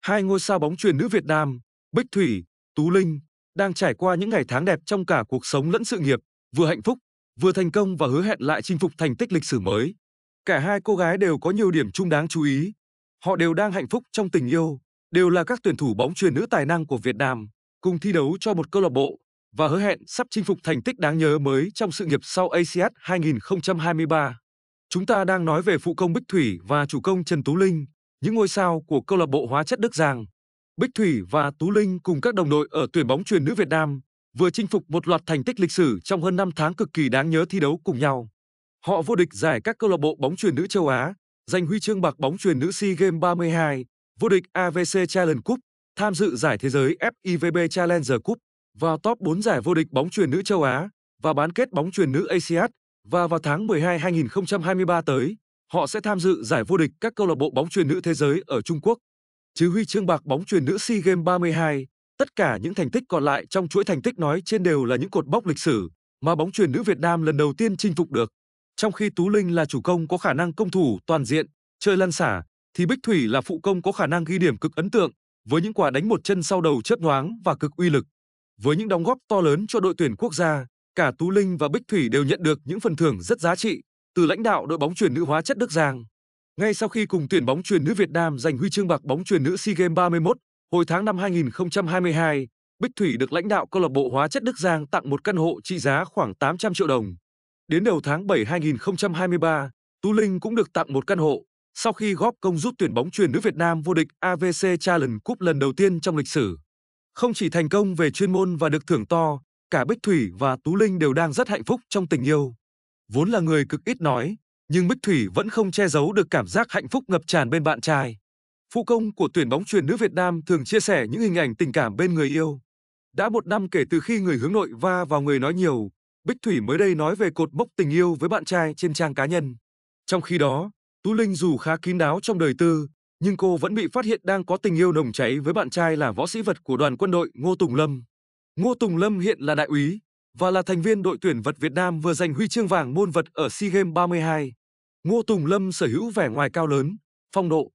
Hai ngôi sao bóng truyền nữ Việt Nam, Bích Thủy, Tú Linh, đang trải qua những ngày tháng đẹp trong cả cuộc sống lẫn sự nghiệp, vừa hạnh phúc, vừa thành công và hứa hẹn lại chinh phục thành tích lịch sử mới. Cả hai cô gái đều có nhiều điểm chung đáng chú ý. Họ đều đang hạnh phúc trong tình yêu, đều là các tuyển thủ bóng truyền nữ tài năng của Việt Nam, cùng thi đấu cho một câu lạc bộ và hứa hẹn sắp chinh phục thành tích đáng nhớ mới trong sự nghiệp sau ASIAD 2023. Chúng ta đang nói về phụ công Bích Thủy và chủ công Trần Tú Linh, những ngôi sao của câu lạc bộ hóa chất Đức Giang. Bích Thủy và Tú Linh cùng các đồng đội ở tuyển bóng truyền nữ Việt Nam vừa chinh phục một loạt thành tích lịch sử trong hơn 5 tháng cực kỳ đáng nhớ thi đấu cùng nhau. Họ vô địch giải các câu lạc bộ bóng truyền nữ châu Á, giành huy chương bạc bóng truyền nữ SEA Games 32, vô địch AVC Challenge Cup, tham dự giải thế giới FIVB Challenger Cup, vào top 4 giải vô địch bóng truyền nữ châu Á và bán kết bóng truyền nữ ASEAN và vào tháng 12 2023 tới, họ sẽ tham dự giải vô địch các câu lạc bộ bóng truyền nữ thế giới ở Trung Quốc. Chứ huy chương bạc bóng truyền nữ SEA Games 32, tất cả những thành tích còn lại trong chuỗi thành tích nói trên đều là những cột bốc lịch sử mà bóng truyền nữ Việt Nam lần đầu tiên chinh phục được. Trong khi Tú Linh là chủ công có khả năng công thủ toàn diện, chơi lăn xả, thì Bích Thủy là phụ công có khả năng ghi điểm cực ấn tượng với những quả đánh một chân sau đầu chớp nhoáng và cực uy lực. Với những đóng góp to lớn cho đội tuyển quốc gia, Cả Tú Linh và Bích Thủy đều nhận được những phần thưởng rất giá trị từ lãnh đạo đội bóng truyền nữ hóa chất Đức Giang. Ngay sau khi cùng tuyển bóng truyền nữ Việt Nam giành huy chương bạc bóng truyền nữ SEA Games 31 hồi tháng năm 2022, Bích Thủy được lãnh đạo câu lạc bộ hóa chất Đức Giang tặng một căn hộ trị giá khoảng 800 triệu đồng. Đến đầu tháng 7 2023, Tú Linh cũng được tặng một căn hộ sau khi góp công giúp tuyển bóng truyền nữ Việt Nam vô địch AVC Challenge Cup lần đầu tiên trong lịch sử. Không chỉ thành công về chuyên môn và được thưởng to, Cả Bích Thủy và Tú Linh đều đang rất hạnh phúc trong tình yêu. Vốn là người cực ít nói, nhưng Bích Thủy vẫn không che giấu được cảm giác hạnh phúc ngập tràn bên bạn trai. Phụ công của tuyển bóng truyền nữ Việt Nam thường chia sẻ những hình ảnh tình cảm bên người yêu. Đã một năm kể từ khi người hướng nội va vào người nói nhiều, Bích Thủy mới đây nói về cột mốc tình yêu với bạn trai trên trang cá nhân. Trong khi đó, Tú Linh dù khá kín đáo trong đời tư, nhưng cô vẫn bị phát hiện đang có tình yêu nồng cháy với bạn trai là võ sĩ vật của đoàn quân đội Ngô Tùng Lâm. Ngô Tùng Lâm hiện là đại úy và là thành viên đội tuyển vật Việt Nam vừa giành huy chương vàng môn vật ở SEA Games 32. Ngô Tùng Lâm sở hữu vẻ ngoài cao lớn, phong độ.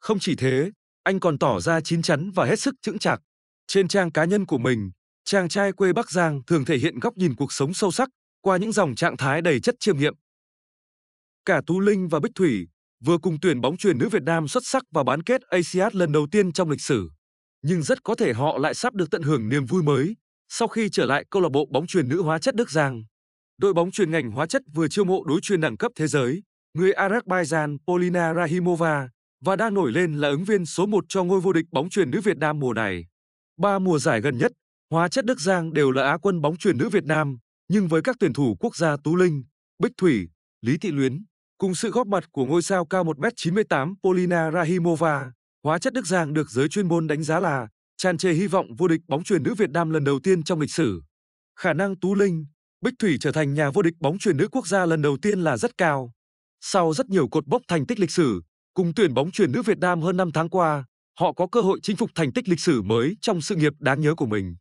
Không chỉ thế, anh còn tỏ ra chín chắn và hết sức chững chạc. Trên trang cá nhân của mình, chàng trai quê Bắc Giang thường thể hiện góc nhìn cuộc sống sâu sắc qua những dòng trạng thái đầy chất chiêm nghiệm. Cả Tú Linh và Bích Thủy vừa cùng tuyển bóng truyền nữ Việt Nam xuất sắc vào bán kết ASEAN lần đầu tiên trong lịch sử nhưng rất có thể họ lại sắp được tận hưởng niềm vui mới sau khi trở lại câu lạc bộ bóng truyền nữ hóa chất Đức Giang. Đội bóng truyền ngành hóa chất vừa chiêu mộ đối truyền đẳng cấp thế giới, người Azerbaijan Polina Rahimova và đang nổi lên là ứng viên số 1 cho ngôi vô địch bóng truyền nữ Việt Nam mùa này. Ba mùa giải gần nhất, hóa chất Đức Giang đều là á quân bóng truyền nữ Việt Nam, nhưng với các tuyển thủ quốc gia Tú Linh, Bích Thủy, Lý Thị Luyến, cùng sự góp mặt của ngôi sao cao 1m98 Polina Rahimova, Hóa chất Đức Giang được giới chuyên môn đánh giá là tràn trề hy vọng vô địch bóng truyền nữ Việt Nam lần đầu tiên trong lịch sử. Khả năng Tú Linh, Bích Thủy trở thành nhà vô địch bóng truyền nữ quốc gia lần đầu tiên là rất cao. Sau rất nhiều cột bốc thành tích lịch sử, cùng tuyển bóng truyền nữ Việt Nam hơn 5 tháng qua, họ có cơ hội chinh phục thành tích lịch sử mới trong sự nghiệp đáng nhớ của mình.